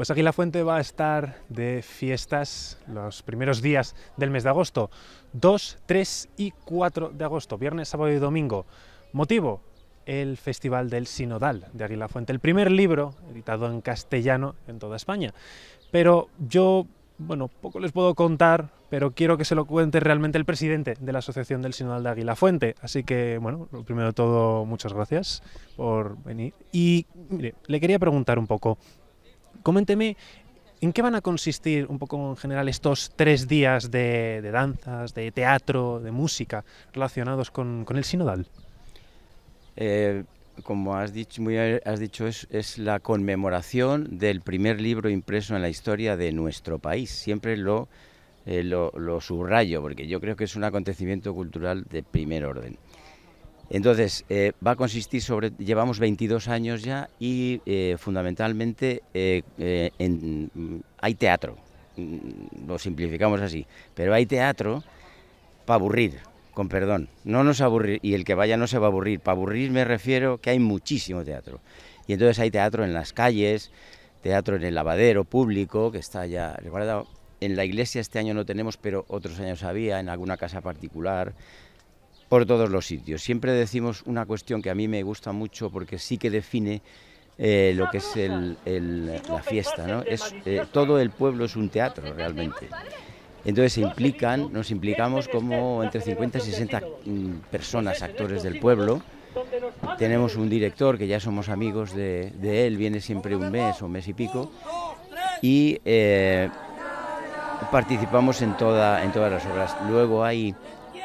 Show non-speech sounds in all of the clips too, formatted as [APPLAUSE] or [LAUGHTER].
Pues aquí La Fuente va a estar de fiestas los primeros días del mes de agosto, 2, 3 y 4 de agosto, viernes, sábado y domingo. Motivo, el Festival del Sinodal de Aguila Fuente, el primer libro editado en castellano en toda España. Pero yo, bueno, poco les puedo contar, pero quiero que se lo cuente realmente el presidente de la Asociación del Sinodal de Aguila Fuente. Así que, bueno, lo primero de todo, muchas gracias por venir. Y le quería preguntar un poco coménteme en qué van a consistir un poco en general estos tres días de, danzas, de teatro, de música relacionados con, el sinodal. Eh, como has dicho, muy has dicho es, la conmemoración del primer libro impreso en la historia de nuestro país. Siempre lo, eh, lo subrayo porque yo creo que es un acontecimiento cultural de primer orden. Entonces, eh, va a consistir sobre, llevamos 22 años ya y eh, fundamentalmente eh, mm, hay teatro, mm, lo simplificamos así, pero hay teatro para aburrir, con perdón, no nos aburrir, y el que vaya no se va a aburrir, para aburrir me refiero que hay muchísimo teatro, y entonces hay teatro en las calles, teatro en el lavadero público, que está ya recuerda, en la iglesia este año no tenemos, pero otros años había, en alguna casa particular, por todos los sitios. Siempre decimos una cuestión que a mí me gusta mucho porque sí que define eh, lo que es la fiesta. ¿no? Es, eh, todo el pueblo es un teatro realmente. Entonces se implican, nos implicamos como entre 50 y 60 mm, personas, actores del pueblo. Tenemos un director que ya somos amigos de, él, viene siempre un mes o un mes y pico. Y eh, participamos en, toda, en todas las obras. Luego hay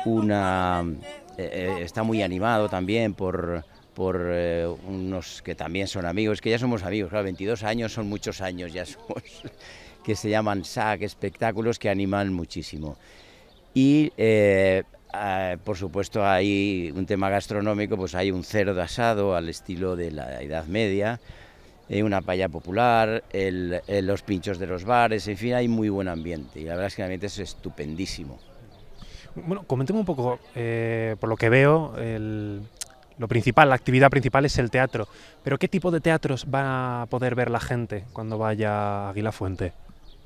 una... Eh, eh, está muy animado también por, eh, unos que también son amigos, que ya somos amigos, 22 años son muchos años, ya [LAUGHS] somos, que se llaman SAC, espectáculos que animan muchísimo. Y por supuesto hay un tema gastronómico, pues hay un cerdo asado al estilo de la Edad Media, una paella popular, los pinchos de los bares, en fin, hay muy buen ambiente y la verdad es que el ambiente es estupendísimo. Bueno, comentemos un poco, eh, por lo que veo, lo principal, la actividad principal es el teatro. Pero ¿qué tipo de teatros va a poder ver la gente cuando vaya a Aguila Fuente?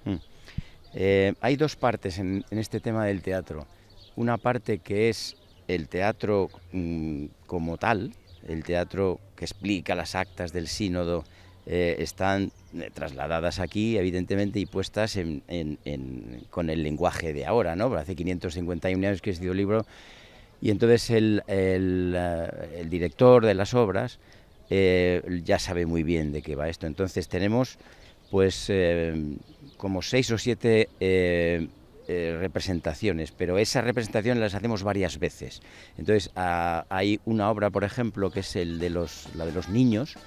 Mm. Eh, hay dos partes en, este tema del teatro. Una parte que es el teatro mm, como tal, el teatro que explica las actas del sínodo, eh, están eh, trasladadas aquí, evidentemente, y puestas en, en, con el lenguaje de ahora, ¿no? Hace 551 años que he escrito el libro. Y entonces el, eh, director de las obras ya sabe muy bien de qué va esto. Entonces tenemos pues como seis o siete eh, representaciones, pero esas representaciones las hacemos varias veces. Entonces, hay una obra, por ejemplo, que es el de los, la de los niños,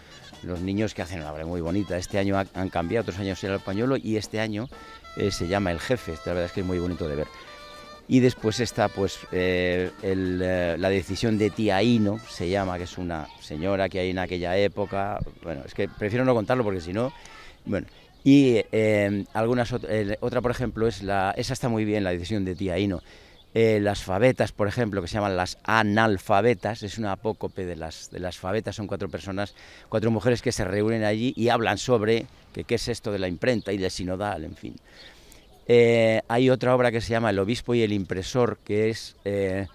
los niños que hacen una obra muy bonita. Este año han cambiado, otros años era el pañuelo y este año eh, se llama El Jefe. La verdad es que es muy bonito de ver. Y después está pues eh, eh, la decisión de tía Hino... se llama, que es una señora que hay en aquella época. Bueno, es que prefiero no contarlo porque si no... Bueno, y algunas otra, por ejemplo, es la... Esa está muy bien, la decisión de tía Hino... Eh, las fabetas, por ejemplo, que se llaman las analfabetas, es una apócope de las, de fabetas, son cuatro personas, cuatro mujeres que se reúnen allí y hablan sobre qué es esto de la imprenta y del sinodal, en fin. Eh, hay otra obra que se llama El obispo y el impresor, que es... Eh,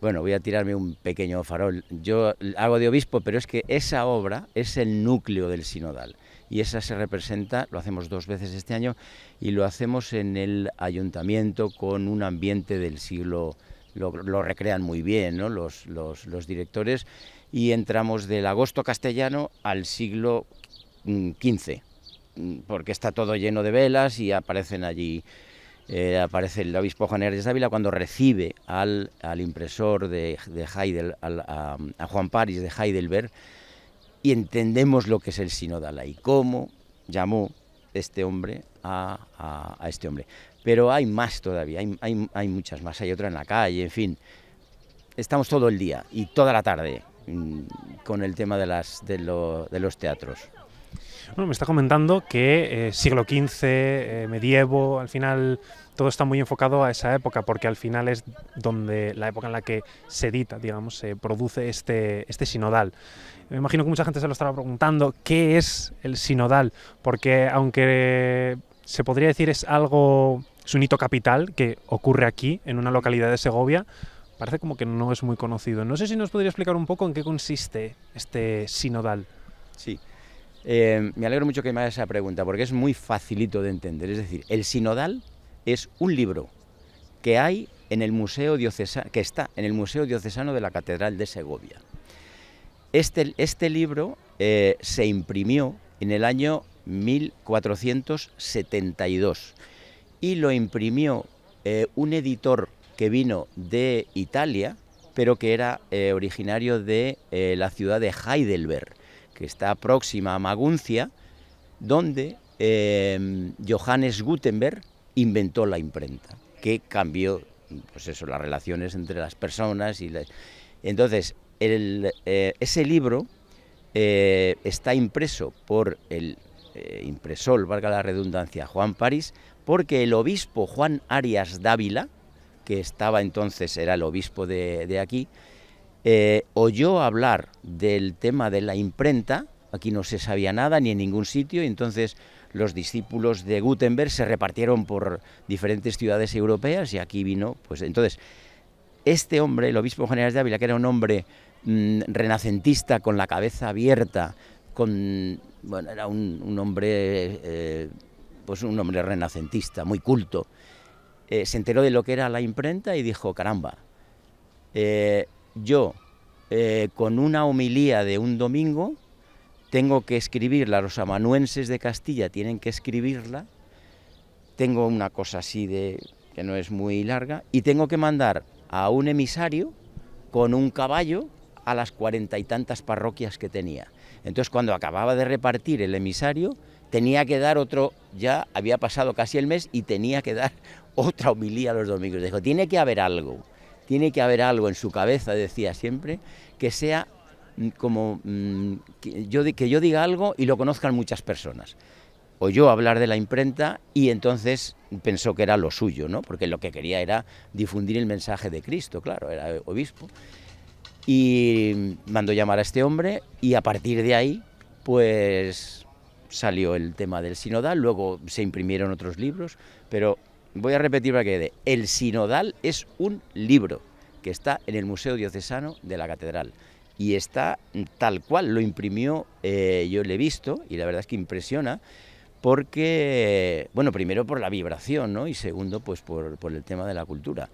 bueno, voy a tirarme un pequeño farol. Yo hago de obispo, pero es que esa obra es el núcleo del sinodal y esa se representa, lo hacemos dos veces este año y lo hacemos en el ayuntamiento con un ambiente del siglo lo, recrean muy bien ¿no? los, directores, y entramos del agosto castellano al siglo XV, mm, mm, porque está todo lleno de velas y aparecen allí, eh, aparece el obispo Juan de Ávila cuando recibe al, al impresor de, de a, a Juan París de Heidelberg, y entendemos lo que es el sinodala y cómo llamó este hombre a, este hombre. Pero hay más todavía, hay, muchas más, hay otra en la calle, en fin. Estamos todo el día y toda la tarde mm, con el tema de, las, de, de los teatros me está comentando que eh, siglo XV, eh, medievo, al final todo está muy enfocado a esa época, porque al final es donde la época en la que se edita, digamos, se produce este, este sinodal. Me imagino que mucha gente se lo estaba preguntando, ¿qué es el sinodal? Porque aunque se podría decir es algo, es un hito capital que ocurre aquí, en una localidad de Segovia, parece como que no es muy conocido. No sé si nos podría explicar un poco en qué consiste este sinodal. Sí. Eh, me alegro mucho que me hagas esa pregunta porque es muy facilito de entender. Es decir, el sinodal es un libro que hay en el Museo Diocesano, que está en el Museo Diocesano de la Catedral de Segovia. Este, este libro eh, se imprimió en el año 1472 y lo imprimió eh, un editor que vino de Italia, pero que era originario de la ciudad de Heidelberg que está próxima a Maguncia, donde eh, Johannes Gutenberg inventó la imprenta, que cambió pues eso, las relaciones entre las personas. y Entonces, eh, ese libro eh, está impreso por el impresor, valga la redundancia, Juan París, porque el obispo Juan Arias Dávila, que estaba entonces, era el obispo de aquí, eh, oyó hablar del tema de la imprenta, aquí no se sabía nada ni en ningún sitio, y entonces los discípulos de Gutenberg se repartieron por diferentes ciudades europeas y aquí vino, pues entonces, este hombre, el obispo general de Ávila, que era un hombre mm, renacentista con la cabeza abierta, con, bueno, era un, hombre, eh, pues un hombre renacentista, muy culto, eh, se enteró de lo que era la imprenta y dijo, caramba, yo eh, con una homilía de un domingo tengo que escribirla, los amanuenses de Castilla tienen que escribirla, tengo una cosa así de que no es muy larga, y tengo que mandar a un emisario con un caballo a las cuarenta y tantas parroquias que tenía. Entonces cuando acababa de repartir el emisario, tenía que dar otro, ya había pasado casi el mes y tenía que dar [LAUGHS] otra homilía los domingos. Dijo, tiene que haber algo tiene que haber algo en su cabeza, decía siempre, que sea mm, como mm, que yo, que yo diga algo y lo conozcan muchas personas. Oyó hablar de la imprenta y entonces pensó que era lo suyo, ¿no? porque lo que quería era difundir el mensaje de Cristo, claro, era obispo. Y mandó llamar a este hombre y a partir de ahí, pues salió el tema del sinodal, luego se imprimieron otros libros, pero Voy a repetir para que quede. El sinodal es un libro que está en el Museo Diocesano de la Catedral y está tal cual, lo imprimió, eh, yo lo he visto y la verdad es que impresiona porque, bueno, primero por la vibración ¿no? y segundo pues por, por el tema de la cultura.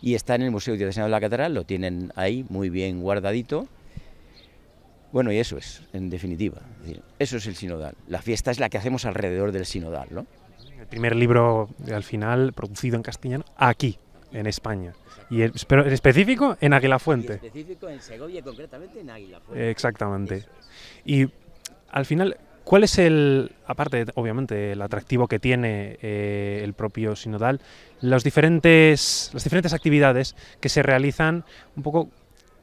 Y está en el Museo Diocesano de la Catedral, lo tienen ahí muy bien guardadito. Bueno, y eso es, en definitiva. Eso es el sinodal. La fiesta es la que hacemos alrededor del sinodal, ¿no? el primer libro eh, al final producido en castellano, aquí, en España. Y en específico en Águilafuente. Fuente. específico en Segovia, concretamente en Fuente. Exactamente. Y al final, ¿cuál es el, aparte obviamente el atractivo que tiene eh, el propio sinodal, diferentes, las diferentes actividades que se realizan un poco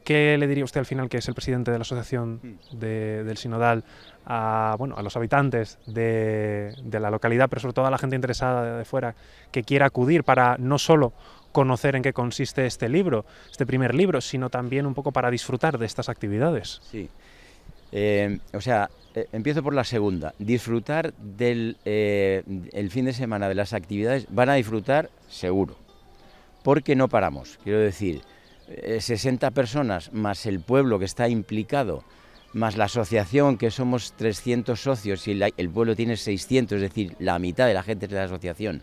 ¿Qué le diría usted al final, que es el presidente de la asociación mm. del Sinodal, a, bueno, a los habitantes de, la localidad, pero sobre todo a la gente interesada de fuera que quiera acudir para no solo conocer en qué consiste este libro, este primer libro, sino también un poco para disfrutar de estas actividades? Sí. Eh, o sea, eh, empiezo por la segunda. Disfrutar del eh, fin de semana de las actividades, van a disfrutar seguro, porque no paramos. Quiero decir, 60 eh, personas, más el pueblo que está implicado, más la asociación, que somos 300 socios y el pueblo tiene 600, es decir, la mitad de la gente de la asociación,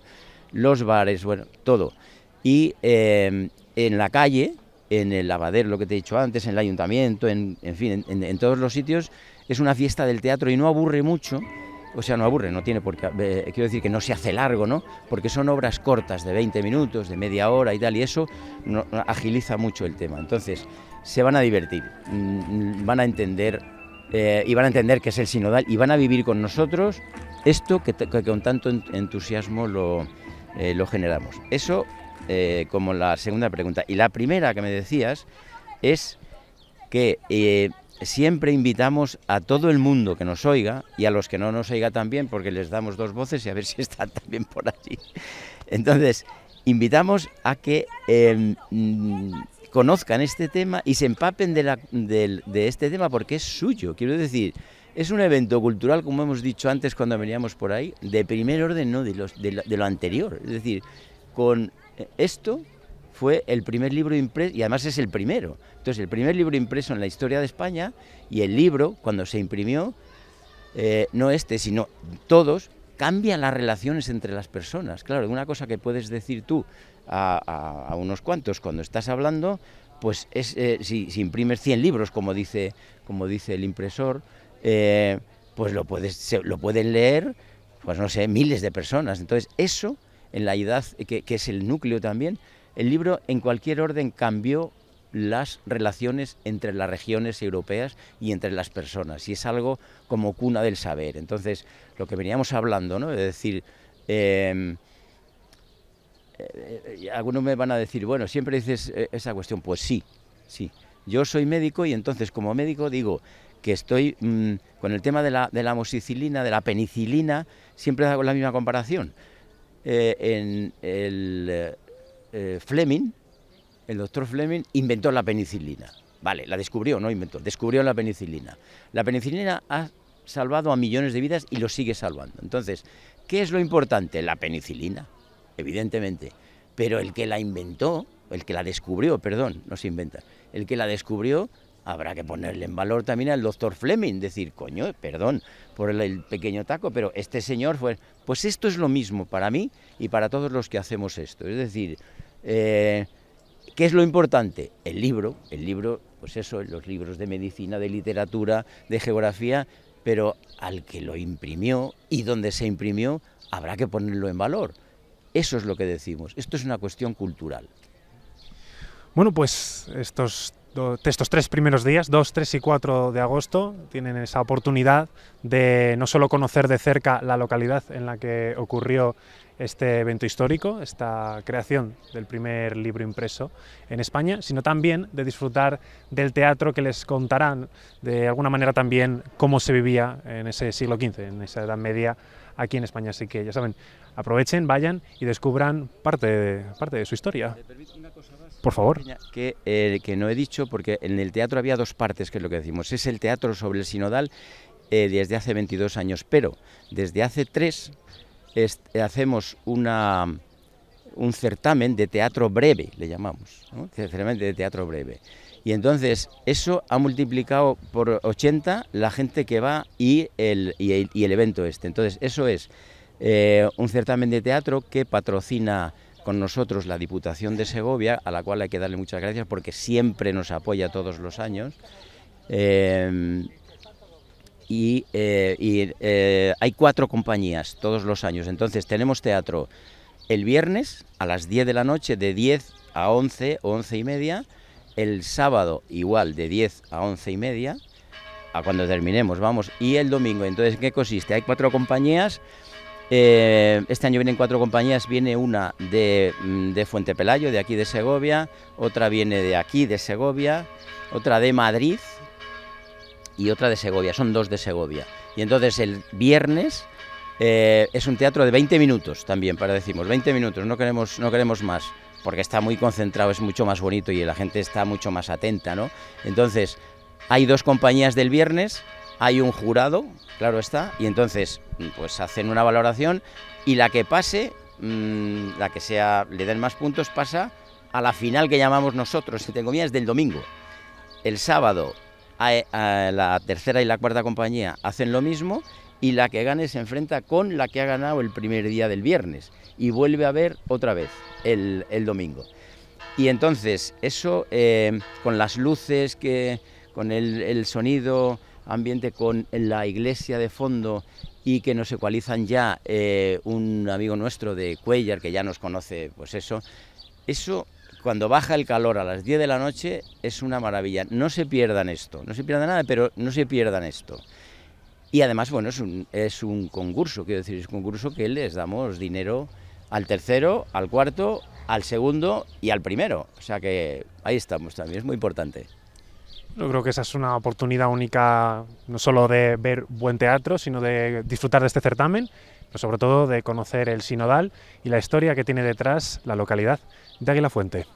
los bares, bueno, todo. Y em, en la calle, en el lavadero, lo que te he dicho antes, en el ayuntamiento, en, fin, en todos los sitios, es una fiesta del teatro y no aburre mucho o sea, no aburre, no tiene por qué, eh, quiero decir que no se hace largo, ¿no? Porque son obras cortas de 20 minutos, de media hora y tal, y eso agiliza mucho el tema. Entonces, se van a divertir, mm, van a entender eh, y van a entender que es el sinodal y van a vivir con nosotros esto que, con tanto entusiasmo lo, eh, lo generamos. Eso como la segunda pregunta. Y la primera que me decías es que siempre invitamos a todo el mundo que nos oiga y a los que no nos oiga también, porque les damos dos voces y a ver si [LAUGHS] están también por allí. Entonces, invitamos a que em, mm, conozcan este tema y se empapen de, este tema porque es suyo. Quiero decir, es un evento cultural, como hemos dicho antes cuando veníamos por ahí, de primer orden, no de lo anterior. Es decir, con eh, esto fue el primer libro impreso, y además es el primero. Entonces, el primer libro impreso en la historia de España, y el libro, cuando se imprimió, eh, no este, sino todos, ...cambian las relaciones entre las personas. Claro, una cosa que puedes decir tú a, unos cuantos cuando estás hablando, pues es, eh, si, imprimes 100 libros, como dice, como dice el impresor, eh, pues lo, puedes, lo pueden leer, pues no sé, miles de personas. Entonces, eso en la edad, que, que es el núcleo también, el libro, en cualquier orden, cambió las relaciones entre las regiones europeas y entre las personas, y es algo como cuna del saber. Entonces, lo que veníamos hablando, ¿no? es decir, em, eh, eh, algunos me van a decir, bueno, siempre dices eh, esa cuestión, pues sí, sí. Yo soy médico y entonces como médico digo que estoy mm, con el tema de la, de la amoxicilina, de la penicilina, siempre hago la misma comparación. en el, eh, Fleming, el doctor Fleming, inventó la penicilina. Vale, la descubrió, no inventó, descubrió la penicilina. La penicilina ha salvado a millones de vidas y lo sigue salvando. Entonces, ¿qué es lo importante? La penicilina, evidentemente. Pero el que la inventó, el que la descubrió, perdón, no se inventa, el que la descubrió habrá que ponerle en valor también al doctor Fleming, decir, coño, perdón por el, pequeño taco, pero este señor fue... Pues esto es lo mismo para mí y para todos los que hacemos esto. Es decir, eh, ¿Qué es lo importante? El libro, el libro, pues eso, los libros de medicina, de literatura, de geografía, pero al que lo imprimió y donde se imprimió habrá que ponerlo en valor. Eso es lo que decimos. Esto es una cuestión cultural. Bueno, pues estos de estos tres primeros días, 2, 3 y 4 de agosto, tienen esa oportunidad de no solo conocer de cerca la localidad en la que ocurrió este evento histórico, esta creación del primer libro impreso en España, sino también de disfrutar del teatro que les contarán de alguna manera también cómo se vivía en ese siglo XV, en esa Edad Media aquí en España. Así que ya saben, aprovechen, vayan y descubran parte de, parte de su historia. Por favor. Eh, que, no he dicho, porque en el teatro había dos partes, que es lo que decimos. Es el teatro sobre el sinodal eh, desde hace 22 años, pero desde hace tres hacemos una, un certamen de teatro breve, le llamamos, ¿no? de teatro breve. Y entonces eso ha multiplicado por 80 la gente que va y el, el, evento este. Entonces eso es eh, un certamen de teatro que patrocina con nosotros la Diputación de Segovia, a la cual hay que darle muchas gracias porque siempre nos apoya todos los años. Eh, y, eh, eh, hay cuatro compañías todos los años. Entonces tenemos teatro el viernes a las 10 de la noche, de 10 a 11 11 y media. El sábado igual, de 10 a 11 y media, a cuando terminemos, vamos. Y el domingo, entonces, ¿qué consiste? Hay cuatro compañías eh, este año vienen cuatro compañías, viene una de, mm, Fuente Pelayo, de aquí de Segovia, otra viene de aquí de Segovia, otra de Madrid y otra de Segovia, son dos de Segovia. Y entonces el viernes eh, es un teatro de 20 minutos también, para decimos, 20 minutos, no queremos, no queremos más, porque está muy concentrado, es mucho más bonito y la gente está mucho más atenta, ¿no? Entonces, hay dos compañías del viernes hay un jurado, claro está, y entonces mm, pues hacen una valoración y la que pase, mm, la que sea, le den más puntos, pasa a la final que llamamos nosotros, tengo miedo, es del domingo. El sábado la tercera y la cuarta compañía hacen lo mismo y la que gane se enfrenta con la que ha ganado el primer día del viernes y vuelve a ver otra vez el, domingo. Y entonces eso eh, con las luces, que, con el sonido, ambiente con la iglesia de fondo y que nos ecualizan ya eh, un amigo nuestro de Cuellar, que ya nos conoce, pues eso, eso cuando baja el calor a las 10 de la noche es una maravilla. No se pierdan esto, no se pierdan nada, pero no se pierdan esto. Y además, bueno, es un, es un concurso, quiero decir, es un concurso que les damos dinero al tercero, al cuarto, al segundo y al primero. O sea que ahí estamos también, es muy importante. Yo creo que esa es una oportunidad única, no solo de ver buen teatro, sino de disfrutar de este certamen, pero sobre todo de conocer el sinodal y la historia que tiene detrás la localidad de Águila Fuente.